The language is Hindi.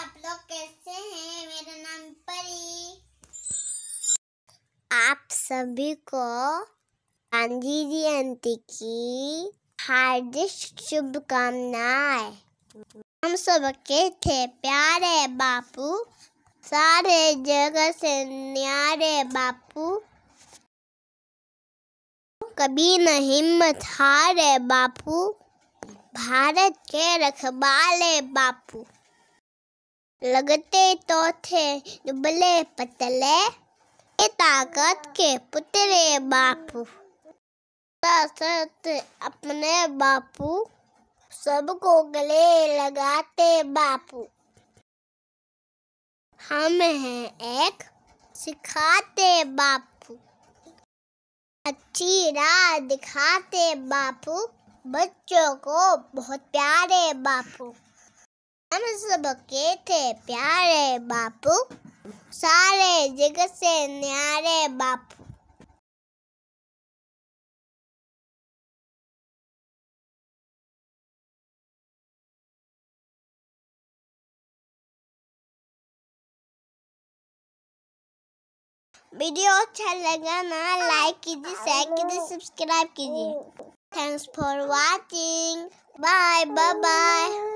आप लोग कैसे हैं मेरा नाम परी आप सभी को गांधी जयंती की हार्दिक शुभकामनाएं हम सबके थे प्यारे बापू सारे जगह से न्यारे बापू कभी न हिम्मत हारे बापू भारत के रखवाले बापू लगते तो थे दुबले पतले ए ताकत के पुतरे बापू अपने बापू सबको गले लगाते बापू हम हैं एक सिखाते बापू अच्छी राह दिखाते बापू बच्चों को बहुत प्यारे बापू हम सबके थे प्यारे बापू सारे जगत से न्यारे बापू वीडियो अच्छा लगा ना लाइक कीजिए शेयर कीजिए सब्सक्राइब कीजिए thanks for watching bye bye